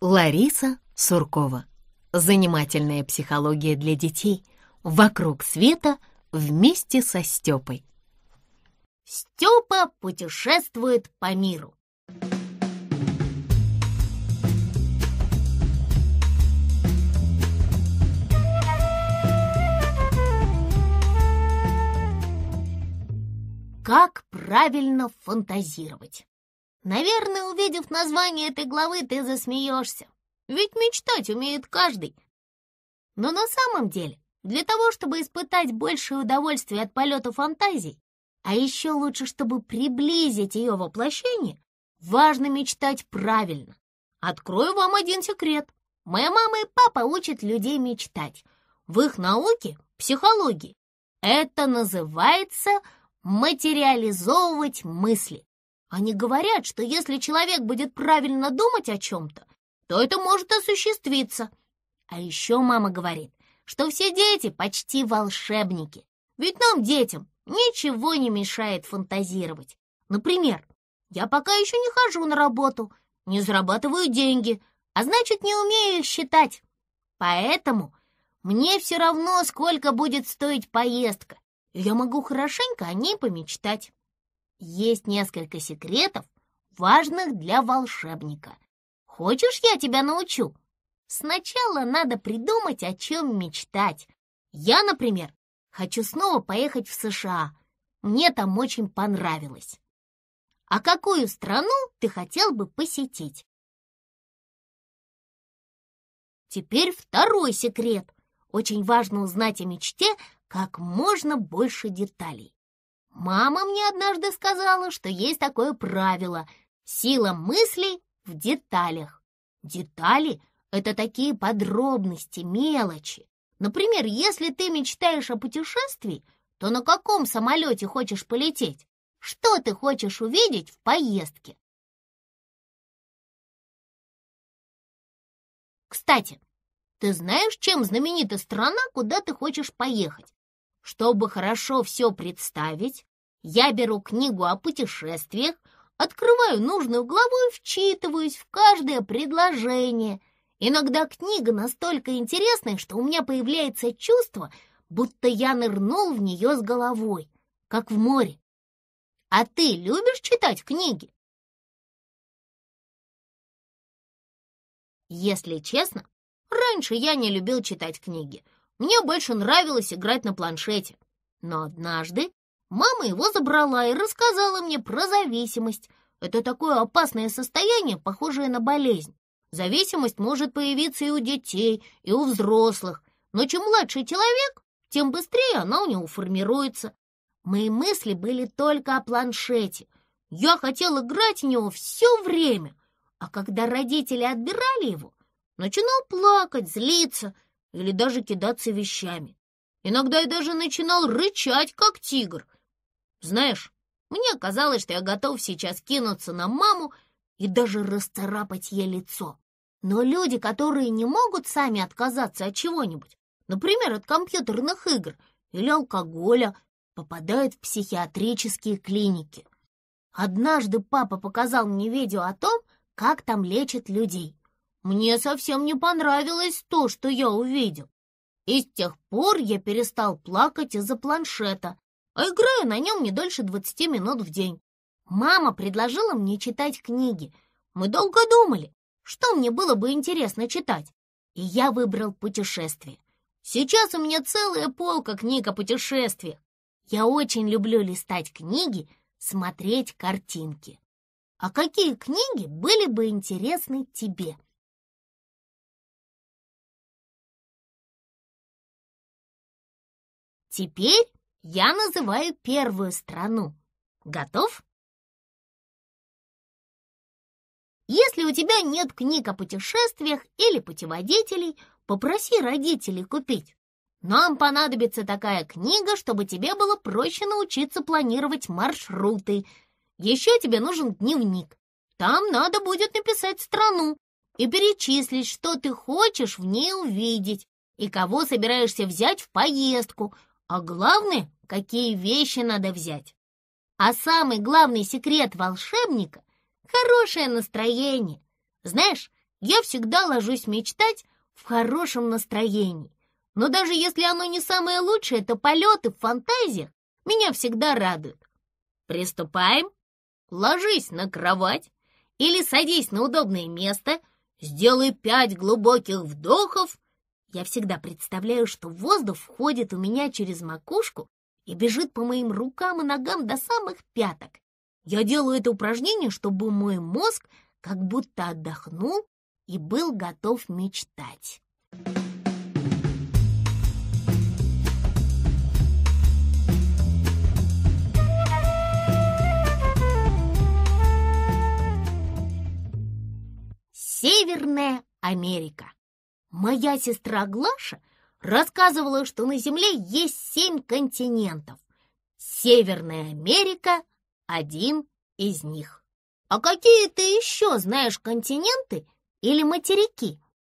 Лариса Суркова. Занимательная психология для детей. Вокруг света вместе со Степой. Степа путешествует по миру. Как правильно фантазировать? Наверное, увидев название этой главы, ты засмеешься. Ведь мечтать умеет каждый. Но на самом деле, для того, чтобы испытать большее удовольствие от полета фантазий, а еще лучше, чтобы приблизить ее воплощение, важно мечтать правильно. Открою вам один секрет. Моя мама и папа учат людей мечтать. В их науке, психологии, это называется материализовывать мысли. Они говорят, что если человек будет правильно думать о чем-то, то это может осуществиться. А еще мама говорит, что все дети почти волшебники. Ведь нам, детям, ничего не мешает фантазировать. Например, я пока еще не хожу на работу, не зарабатываю деньги, а значит, не умею их считать. Поэтому мне все равно, сколько будет стоить поездка, я могу хорошенько о ней помечтать. Есть несколько секретов, важных для волшебника. Хочешь, я тебя научу? Сначала надо придумать, о чем мечтать. Я, например, хочу снова поехать в США. Мне там очень понравилось. А какую страну ты хотел бы посетить? Теперь второй секрет. Очень важно узнать о мечте как можно больше деталей. Мама мне однажды сказала, что есть такое правило — сила мыслей в деталях. Детали — это такие подробности, мелочи. Например, если ты мечтаешь о путешествии, то на каком самолете хочешь полететь? Что ты хочешь увидеть в поездке? Кстати, ты знаешь, чем знаменита страна, куда ты хочешь поехать? Чтобы хорошо все представить, я беру книгу о путешествиях, открываю нужную главу и вчитываюсь в каждое предложение. Иногда книга настолько интересная, что у меня появляется чувство, будто я нырнул в нее с головой, как в море. А ты любишь читать книги? Если честно, раньше я не любил читать книги — мне больше нравилось играть на планшете. Но однажды мама его забрала и рассказала мне про зависимость. Это такое опасное состояние, похожее на болезнь. Зависимость может появиться и у детей, и у взрослых. Но чем младше человек, тем быстрее она у него формируется. Мои мысли были только о планшете. Я хотел играть в него все время. А когда родители отбирали его, начинал плакать, злиться — или даже кидаться вещами. Иногда я даже начинал рычать, как тигр. Знаешь, мне казалось, что я готов сейчас кинуться на маму и даже расцарапать ей лицо. Но люди, которые не могут сами отказаться от чего-нибудь, например, от компьютерных игр или алкоголя, попадают в психиатрические клиники. Однажды папа показал мне видео о том, как там лечат людей. Мне совсем не понравилось то, что я увидел. И с тех пор я перестал плакать из-за планшета, а играю на нем не дольше 20 минут в день. Мама предложила мне читать книги. Мы долго думали, что мне было бы интересно читать. И я выбрал путешествие. Сейчас у меня целая полка книг о путешествиях. Я очень люблю листать книги, смотреть картинки. А какие книги были бы интересны тебе? Теперь я называю первую страну. Готов? Если у тебя нет книг о путешествиях или путеводителей, попроси родителей купить. Нам понадобится такая книга, чтобы тебе было проще научиться планировать маршруты. Еще тебе нужен дневник. Там надо будет написать страну и перечислить, что ты хочешь в ней увидеть и кого собираешься взять в поездку, а главное, какие вещи надо взять. А самый главный секрет волшебника — хорошее настроение. Знаешь, я всегда ложусь мечтать в хорошем настроении. Но даже если оно не самое лучшее, то полеты в фантазиях меня всегда радуют. Приступаем. Ложись на кровать или садись на удобное место, сделай пять глубоких вдохов я всегда представляю, что воздух входит у меня через макушку и бежит по моим рукам и ногам до самых пяток. Я делаю это упражнение, чтобы мой мозг как будто отдохнул и был готов мечтать. Северная Америка. Моя сестра Глаша рассказывала, что на Земле есть семь континентов. Северная Америка — один из них. А какие ты еще знаешь континенты или материки?